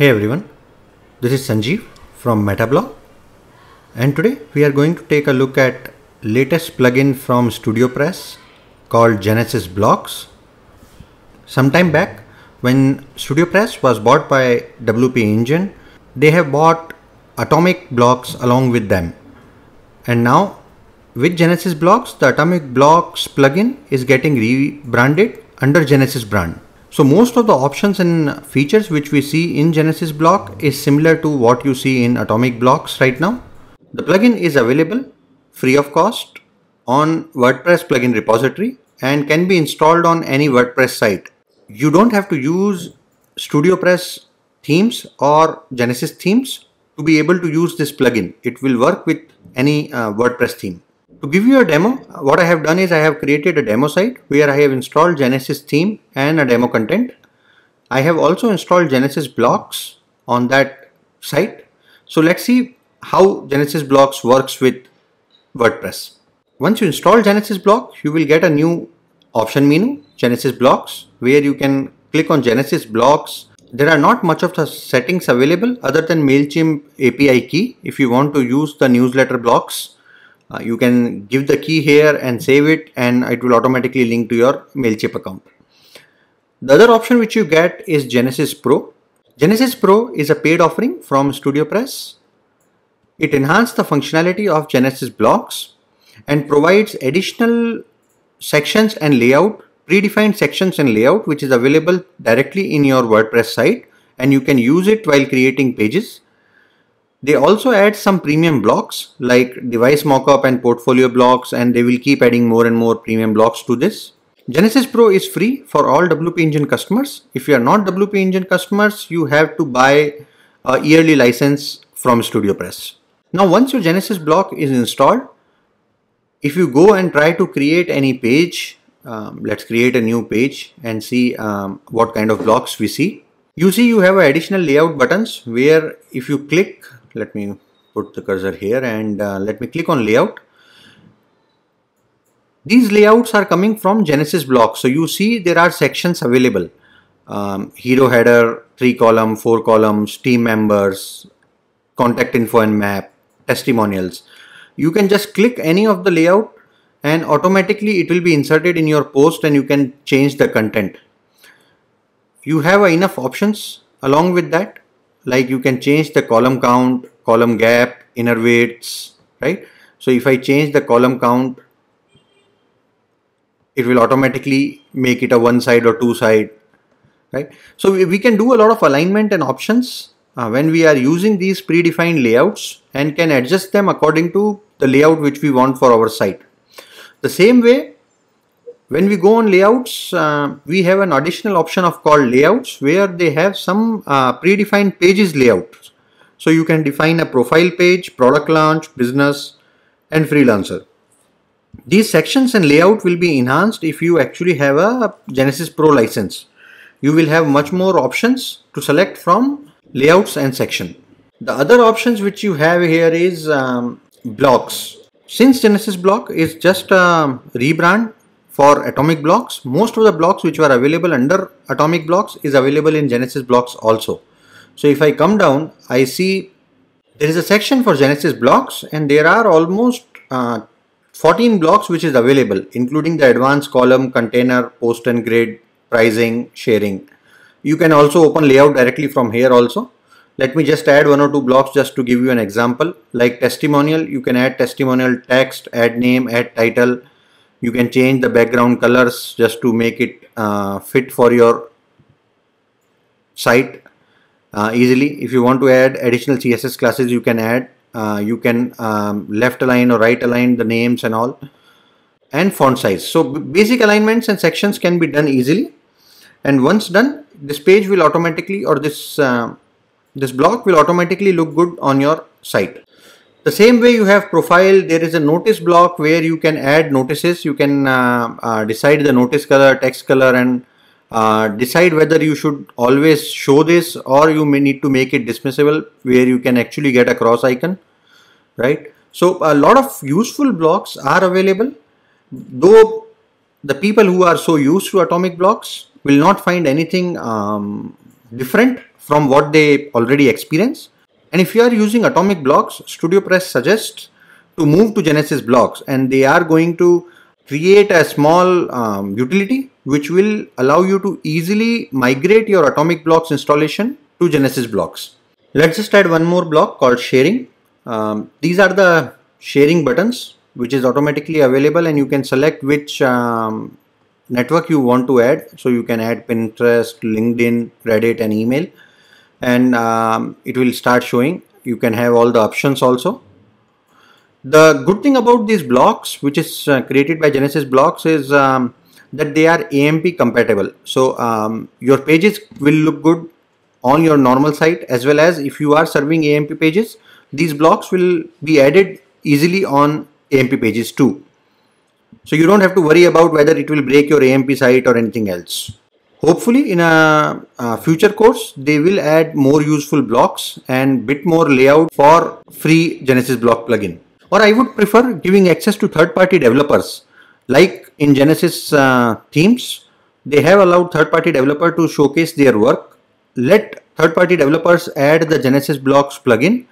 Hey everyone, this is Sanjeev from Metablog and today we are going to take a look at latest plugin from StudioPress called Genesis Blocks. Sometime back when StudioPress was bought by WP Engine, they have bought Atomic Blocks along with them. And now with Genesis Blocks, the Atomic Blocks plugin is getting rebranded under Genesis brand. So most of the options and features which we see in Genesis block is similar to what you see in Atomic blocks right now. The plugin is available free of cost on WordPress plugin repository and can be installed on any WordPress site. You don't have to use StudioPress themes or Genesis themes to be able to use this plugin. It will work with any uh, WordPress theme. To give you a demo, what I have done is I have created a demo site where I have installed Genesis theme and a demo content. I have also installed Genesis blocks on that site. So let's see how Genesis blocks works with WordPress. Once you install Genesis block, you will get a new option menu, Genesis blocks, where you can click on Genesis blocks. There are not much of the settings available other than MailChimp API key if you want to use the newsletter blocks uh, you can give the key here and save it and it will automatically link to your MailChimp account. The other option which you get is Genesis Pro. Genesis Pro is a paid offering from StudioPress. It enhances the functionality of Genesis blocks and provides additional sections and layout, predefined sections and layout which is available directly in your WordPress site and you can use it while creating pages they also add some premium blocks like device mockup and portfolio blocks and they will keep adding more and more premium blocks to this. Genesis Pro is free for all WP Engine customers. If you are not WP Engine customers, you have to buy a yearly license from StudioPress. Now once your Genesis block is installed, if you go and try to create any page, um, let's create a new page and see um, what kind of blocks we see. You see you have additional layout buttons where if you click let me put the cursor here and uh, let me click on layout these layouts are coming from genesis block so you see there are sections available um, hero header three column four columns team members contact info and map testimonials you can just click any of the layout and automatically it will be inserted in your post and you can change the content you have enough options along with that like you can change the column count, column gap, inner weights, right? So if I change the column count, it will automatically make it a one side or two side, right? So we can do a lot of alignment and options uh, when we are using these predefined layouts and can adjust them according to the layout which we want for our site. The same way when we go on layouts, uh, we have an additional option of called layouts where they have some uh, predefined pages layouts. So you can define a profile page, product launch, business and freelancer. These sections and layout will be enhanced if you actually have a Genesis Pro license. You will have much more options to select from layouts and section. The other options which you have here is um, blocks. Since Genesis Block is just a rebrand for atomic blocks. Most of the blocks which were available under atomic blocks is available in Genesis blocks also. So if I come down, I see there is a section for Genesis blocks and there are almost uh, 14 blocks which is available including the advanced column, container, post and grid, pricing, sharing. You can also open layout directly from here also. Let me just add one or two blocks just to give you an example. Like testimonial, you can add testimonial text, add name, add title, you can change the background colors just to make it uh, fit for your site uh, easily if you want to add additional css classes you can add uh, you can um, left align or right align the names and all and font size so basic alignments and sections can be done easily and once done this page will automatically or this uh, this block will automatically look good on your site the same way you have profile, there is a notice block where you can add notices. You can uh, uh, decide the notice color, text color and uh, decide whether you should always show this or you may need to make it dismissible where you can actually get a cross icon, right? So a lot of useful blocks are available, though the people who are so used to atomic blocks will not find anything um, different from what they already experience. And if you are using atomic blocks, Studio Press suggests to move to Genesis blocks and they are going to create a small um, utility which will allow you to easily migrate your atomic blocks installation to Genesis blocks. Let's just add one more block called sharing. Um, these are the sharing buttons which is automatically available and you can select which um, network you want to add. So you can add Pinterest, LinkedIn, Reddit and email and um, it will start showing you can have all the options also the good thing about these blocks which is uh, created by genesis blocks is um, that they are amp compatible so um, your pages will look good on your normal site as well as if you are serving amp pages these blocks will be added easily on amp pages too so you don't have to worry about whether it will break your amp site or anything else Hopefully in a, a, uh, future course, they will add more useful blocks and bit more layout for free Genesis block plugin. Or I would prefer giving access to third-party developers. Like in Genesis uh, themes, they have allowed third-party developer to showcase their work. Let third-party developers add the Genesis blocks plugin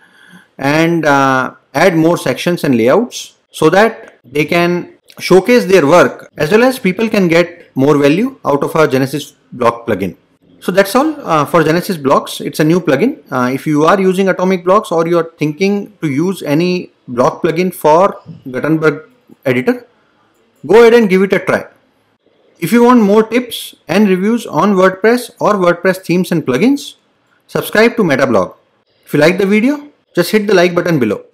and uh, add more sections and layouts so that they can showcase their work as well as people can get more value out of our Genesis block plugin. So that's all uh, for Genesis blocks. It's a new plugin. Uh, if you are using Atomic Blocks or you are thinking to use any block plugin for Gutenberg editor, go ahead and give it a try. If you want more tips and reviews on WordPress or WordPress themes and plugins, subscribe to Metablog. If you like the video, just hit the like button below.